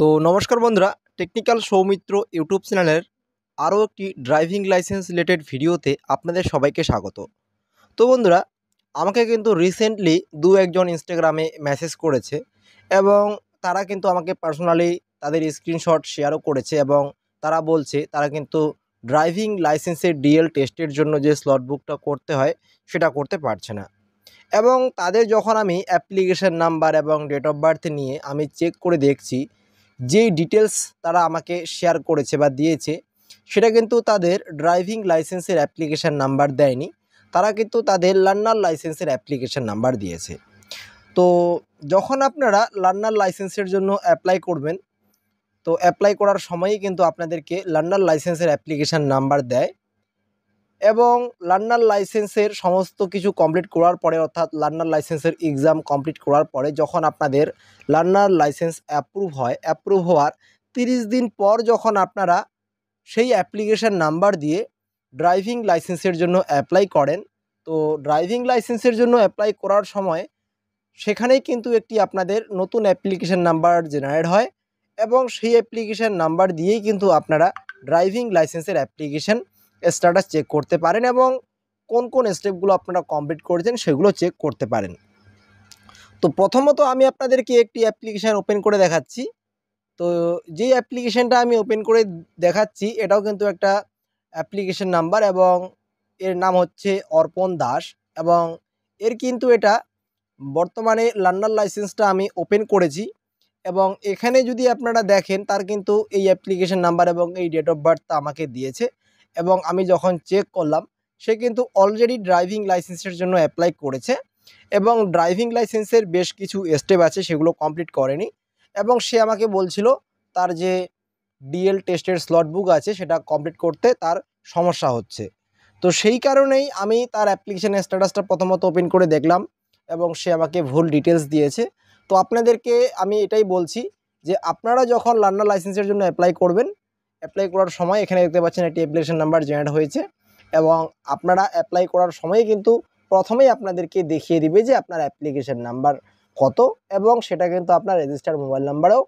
তো নমস্কার বন্ধুরা টেকনিক্যাল সৌমিত্র ইউটিউব চ্যানেলের আরও একটি ড্রাইভিং লাইসেন্স রিলেটেড ভিডিওতে আপনাদের সবাইকে স্বাগত তো বন্ধুরা আমাকে কিন্তু রিসেন্টলি দু একজন ইনস্টাগ্রামে মেসেজ করেছে এবং তারা কিন্তু আমাকে পার্সোনালি তাদের স্ক্রিনশট শেয়ারও করেছে এবং তারা বলছে তারা কিন্তু ড্রাইভিং লাইসেন্সের ডিএল টেস্টের জন্য যে স্লট বুকটা করতে হয় সেটা করতে পারছে না এবং তাদের যখন আমি অ্যাপ্লিকেশন নাম্বার এবং ডেট অফ বার্থ নিয়ে আমি চেক করে দেখছি যে ডিটেলস তারা আমাকে শেয়ার করেছে বা দিয়েছে সেটা কিন্তু তাদের ড্রাইভিং লাইসেন্সের অ্যাপ্লিকেশান নাম্বার দেয়নি তারা কিন্তু তাদের লার্নার লাইসেন্সের অ্যাপ্লিকেশান নাম্বার দিয়েছে তো যখন আপনারা লার্নার লাইসেন্সের জন্য অ্যাপ্লাই করবেন তো অ্যাপ্লাই করার সময়ই কিন্তু আপনাদেরকে লার্নার লাইসেন্সের অ্যাপ্লিকেশান নাম্বার দেয় এবং লার্নার লাইসেন্সের সমস্ত কিছু কমপ্লিট করার পরে অর্থাৎ লার্নার লাইসেন্সের এক্সাম কমপ্লিট করার পরে যখন আপনাদের লার্নার লাইসেন্স অ্যাপ্রুভ হয় অ্যাপ্রুভ হওয়ার তিরিশ দিন পর যখন আপনারা সেই অ্যাপ্লিকেশান নাম্বার দিয়ে ড্রাইভিং লাইসেন্সের জন্য অ্যাপ্লাই করেন তো ড্রাইভিং লাইসেন্সের জন্য অ্যাপ্লাই করার সময় সেখানেই কিন্তু একটি আপনাদের নতুন অ্যাপ্লিকেশান নাম্বার জেনারেট হয় এবং সেই অ্যাপ্লিকেশান নাম্বার দিয়েই কিন্তু আপনারা ড্রাইভিং লাইসেন্সের অ্যাপ্লিকেশান স্ট্যাটাস চেক করতে পারেন এবং কোন কোন স্টেপগুলো আপনারা কমপ্লিট করেছেন সেগুলো চেক করতে পারেন তো প্রথমত আমি আপনাদেরকে একটি অ্যাপ্লিকেশান ওপেন করে দেখাচ্ছি তো যেই অ্যাপ্লিকেশানটা আমি ওপেন করে দেখাচ্ছি এটাও কিন্তু একটা অ্যাপ্লিকেশান নাম্বার এবং এর নাম হচ্ছে অর্পণ দাস এবং এর কিন্তু এটা বর্তমানে লার্নার লাইসেন্সটা আমি ওপেন করেছি এবং এখানে যদি আপনারা দেখেন তার কিন্তু এই অ্যাপ্লিকেশান নাম্বার এবং এই ডেট অফ বার্থটা আমাকে দিয়েছে এবং আমি যখন চেক করলাম সে কিন্তু অলরেডি ড্রাইভিং লাইসেন্সের জন্য অ্যাপ্লাই করেছে এবং ড্রাইভিং লাইসেন্সের বেশ কিছু স্টেপ আছে সেগুলো কমপ্লিট করেনি এবং সে আমাকে বলছিল তার যে ডিএল টেস্টের স্লট বুক আছে সেটা কমপ্লিট করতে তার সমস্যা হচ্ছে তো সেই কারণেই আমি তার অ্যাপ্লিকেশানের স্ট্যাটাসটা প্রথমত ওপেন করে দেখলাম এবং সে আমাকে ভুল ডিটেলস দিয়েছে তো আপনাদেরকে আমি এটাই বলছি যে আপনারা যখন লার্নার লাইসেন্সের জন্য অ্যাপ্লাই করবেন অ্যাপ্লাই করার সময় এখানে দেখতে পাচ্ছেন একটি অ্যাপ্লিকেশন নাম্বার জেনারেট হয়েছে এবং আপনারা অ্যাপ্লাই করার সময় কিন্তু প্রথমেই আপনাদেরকে দেখিয়ে দিবে যে আপনার অ্যাপ্লিকেশন নাম্বার কত এবং সেটা কিন্তু আপনার রেজিস্টার মোবাইল নাম্বারেও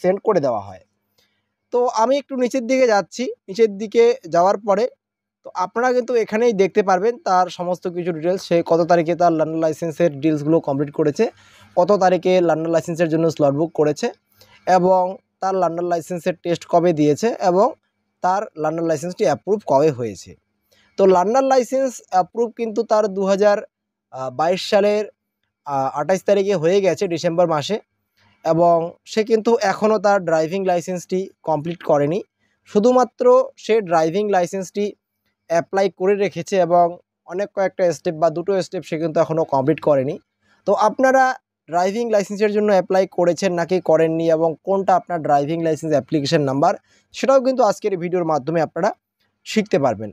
সেন্ড করে দেওয়া হয় তো আমি একটু নিচের দিকে যাচ্ছি নিচের দিকে যাওয়ার পরে তো আপনারা কিন্তু এখানেই দেখতে পারবেন তার সমস্ত কিছু ডিটেলস সে কত তারিখে তার লার্নার লাইসেন্সের ডিটেলসগুলো কমপ্লিট করেছে কত তারিখে লার্নার লাইসেন্সের জন্য স্লট বুক করেছে এবং তার লার্নার লাইসেন্সের টেস্ট কবে দিয়েছে এবং তার লার্নার লাইসেন্সটি অ্যাপ্রুভ কবে হয়েছে তো লার্নার লাইসেন্স অ্যাপ্রুভ কিন্তু তার দু সালের আঠাইশ তারিখে হয়ে গেছে ডিসেম্বর মাসে এবং সে কিন্তু এখনও তার ড্রাইভিং লাইসেন্সটি কমপ্লিট করেনি শুধুমাত্র সে ড্রাইভিং লাইসেন্সটি অ্যাপ্লাই করে রেখেছে এবং অনেক কয়েকটা স্টেপ বা দুটো স্টেপ সে কিন্তু এখনও কমপ্লিট করেনি তো আপনারা ড্রাইভিং লাইসেন্সের জন্য অ্যাপ্লাই করেছেন নাকি করেননি এবং কোনটা আপনার ড্রাইভিং লাইসেন্স অ্যাপ্লিকেশান নাম্বার সেটাও কিন্তু আজকের ভিডিওর মাধ্যমে আপনারা শিখতে পারবেন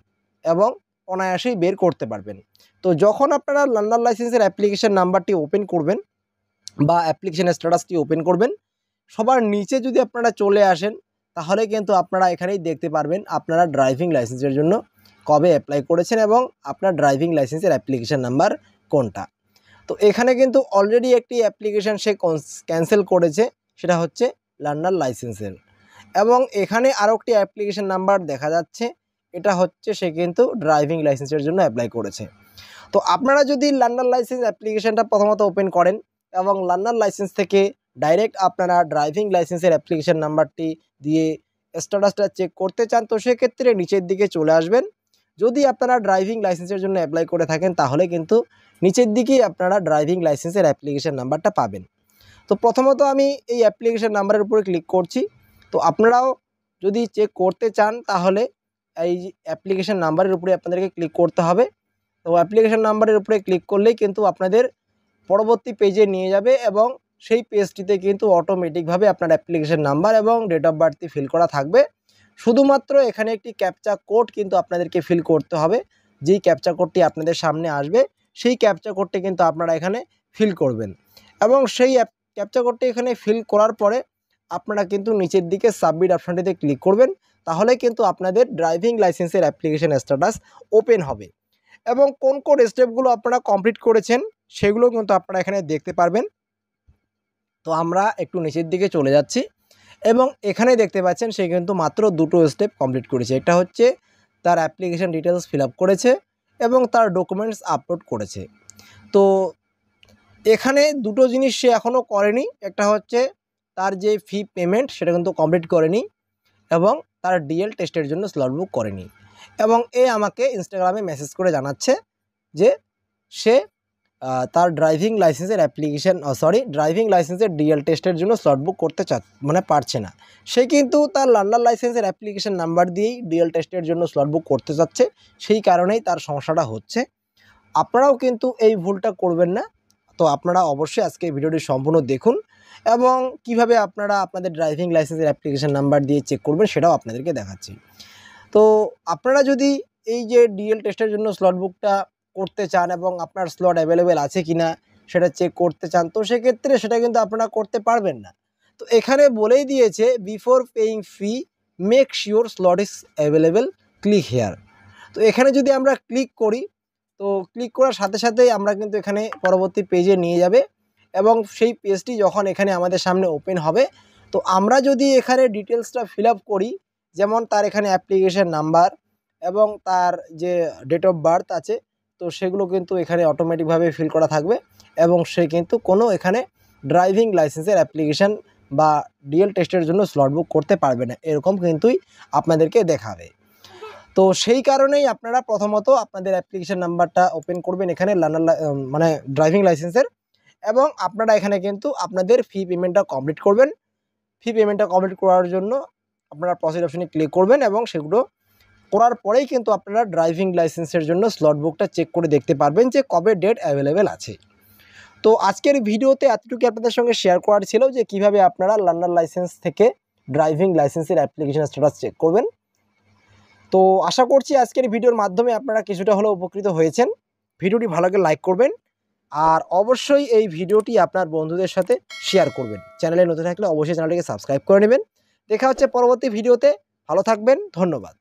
এবং অনায়াসেই বের করতে পারবেন তো যখন আপনারা লার্নার লাইসেন্সের অ্যাপ্লিকেশান নাম্বারটি ওপেন করবেন বা অ্যাপ্লিকেশানের স্ট্যাটাসটি ওপেন করবেন সবার নিচে যদি আপনারা চলে আসেন তাহলে কিন্তু আপনারা এখানেই দেখতে পারবেন আপনারা ড্রাইভিং লাইসেন্সের জন্য কবে অ্যাপ্লাই করেছেন এবং আপনার ড্রাইভিং লাইসেন্সের অ্যাপ্লিকেশন নাম্বার কোনটা তো এখানে কিন্তু অলরেডি একটি অ্যাপ্লিকেশান সে ক্যান্সেল করেছে সেটা হচ্ছে লার্নার লাইসেন্সের এবং এখানে আরও একটি অ্যাপ্লিকেশান নাম্বার দেখা যাচ্ছে এটা হচ্ছে সে কিন্তু ড্রাইভিং লাইসেন্সের জন্য অ্যাপ্লাই করেছে তো আপনারা যদি লার্নার লাইসেন্স অ্যাপ্লিকেশানটা প্রথমত ওপেন করেন এবং লার্নার লাইসেন্স থেকে ডাইরেক্ট আপনারা ড্রাইভিং লাইসেন্সের অ্যাপ্লিকেশান নাম্বারটি দিয়ে স্ট্যাটাসটা চেক করতে চান তো সেক্ষেত্রে নিচের দিকে চলে আসবেন যদি আপনারা ড্রাইভিং লাইসেন্সের জন্য অ্যাপ্লাই করে থাকেন তাহলে কিন্তু নিচের দিকেই আপনারা ড্রাইভিং লাইসেন্সের অ্যাপ্লিকেশান নাম্বারটা পাবেন তো প্রথমত আমি এই অ্যাপ্লিকেশান নাম্বারের উপরে ক্লিক করছি তো আপনারাও যদি চেক করতে চান তাহলে এই অ্যাপ্লিকেশান নাম্বারের উপরে আপনাদেরকে ক্লিক করতে হবে তো অ্যাপ্লিকেশান নাম্বারের উপরে ক্লিক করলেই কিন্তু আপনাদের পরবর্তী পেজে নিয়ে যাবে এবং সেই পেজটিতে কিন্তু অটোমেটিকভাবে আপনার অ্যাপ্লিকেশান নাম্বার এবং ডেট অফ বার্থটি ফিল করা থাকবে শুধুমাত্র এখানে একটি ক্যাপচা কোড কিন্তু আপনাদেরকে ফিল করতে হবে যেই ক্যাপচা কোডটি আপনাদের সামনে আসবে সেই ক্যাপচা কোডটি কিন্তু আপনারা এখানে ফিল করবেন এবং সেই ক্যাপচা কোডটি এখানে ফিল করার পরে আপনারা কিন্তু নিচের দিকে সাবমিট অপশানটিতে ক্লিক করবেন তাহলে কিন্তু আপনাদের ড্রাইভিং লাইসেন্সের অ্যাপ্লিকেশান স্ট্যাটাস ওপেন হবে এবং কোন কোন স্টেপগুলো আপনারা কমপ্লিট করেছেন সেগুলো কিন্তু আপনারা এখানে দেখতে পারবেন তো আমরা একটু নিচের দিকে চলে যাচ্ছি এবং এখানে দেখতে পাচ্ছেন সে কিন্তু মাত্র দুটো স্টেপ কমপ্লিট করেছে এটা হচ্ছে তার অ্যাপ্লিকেশান ডিটেলস ফিল করেছে এবং তার ডকুমেন্টস আপলোড করেছে তো এখানে দুটো জিনিস সে এখনও করেনি একটা হচ্ছে তার যে ফি পেমেন্ট সেটা কিন্তু কমপ্লিট করেনি এবং তার ডিএল টেস্টের জন্য স্লট বুক করেনি এবং এ আমাকে ইনস্টাগ্রামে মেসেজ করে জানাচ্ছে যে সে তার ড্রাইভিং লাইসেন্সের অ্যাপ্লিকেশান সরি ড্রাইভিং লাইসেন্সের ডিএল টেস্টের জন্য স্লট বুক করতে চা মানে পারছে না সে কিন্তু তার লার্নার লাইসেন্সের অ্যাপ্লিকেশান নাম্বার দিয়েই ডিএল টেস্টের জন্য স্লট বুক করতে চাচ্ছে সেই কারণেই তার সমস্যাটা হচ্ছে আপনারাও কিন্তু এই ভুলটা করবেন না তো আপনারা অবশ্যই আজকে ভিডিওটি সম্পূর্ণ দেখুন এবং কিভাবে আপনারা আপনাদের ড্রাইভিং লাইসেন্সের অ্যাপ্লিকেশান নাম্বার দিয়ে চেক করবেন সেটাও আপনাদেরকে দেখাচ্ছি তো আপনারা যদি এই যে ডিএল টেস্টের জন্য স্লট বুকটা করতে চান এবং আপনার স্লট অ্যাভেলেবেল আছে কি না সেটা চেক করতে চান তো সেক্ষেত্রে সেটা কিন্তু আপনারা করতে পারবেন না তো এখানে বলেই দিয়েছে before paying fee make sure slot is available click here তো এখানে যদি আমরা ক্লিক করি তো ক্লিক করার সাথে সাথেই আমরা কিন্তু এখানে পরবর্তী পেজে নিয়ে যাবে এবং সেই পেজটি যখন এখানে আমাদের সামনে ওপেন হবে তো আমরা যদি এখানে ডিটেলসটা ফিল করি যেমন তার এখানে অ্যাপ্লিকেশান নাম্বার এবং তার যে ডেট অফ বার্থ আছে তো সেগুলো কিন্তু এখানে অটোমেটিকভাবে ফিল করা থাকবে এবং সে কিন্তু কোনো এখানে ড্রাইভিং লাইসেন্সের অ্যাপ্লিকেশান বা ডিএল টেস্টের জন্য স্লট বুক করতে পারবে না এরকম কিন্তুই আপনাদেরকে দেখাবে তো সেই কারণেই আপনারা প্রথমত আপনাদের অ্যাপ্লিকেশান নাম্বারটা ওপেন করবেন এখানে লার্নার মানে ড্রাইভিং লাইসেন্সের এবং আপনারা এখানে কিন্তু আপনাদের ফি পেমেন্টটা কমপ্লিট করবেন ফি পেমেন্টটা কমপ্লিট করার জন্য আপনারা প্রসিড অপশানে ক্লিক করবেন এবং সেগুলো করার পরেই কিন্তু আপনারা ড্রাইভিং লাইসেন্সের জন্য স্লট বুকটা চেক করে দেখতে পারবেন যে কবে ডেট অ্যাভেলেবেল আছে তো আজকের ভিডিওতে এতটুকু আপনাদের সঙ্গে শেয়ার করার ছিল যে কিভাবে আপনারা লার্নার লাইসেন্স থেকে ড্রাইভিং লাইসেন্সের অ্যাপ্লিকেশন স্ট্যাটাস চেক করবেন তো আশা করছি আজকের ভিডিওর মাধ্যমে আপনারা কিছুটা হলেও উপকৃত হয়েছেন ভিডিওটি ভালো করে লাইক করবেন আর অবশ্যই এই ভিডিওটি আপনার বন্ধুদের সাথে শেয়ার করবেন চ্যানেলে নতুন থাকলে অবশ্যই চ্যানেলটিকে সাবস্ক্রাইব করে নেবেন দেখা হচ্ছে পরবর্তী ভিডিওতে ভালো থাকবেন ধন্যবাদ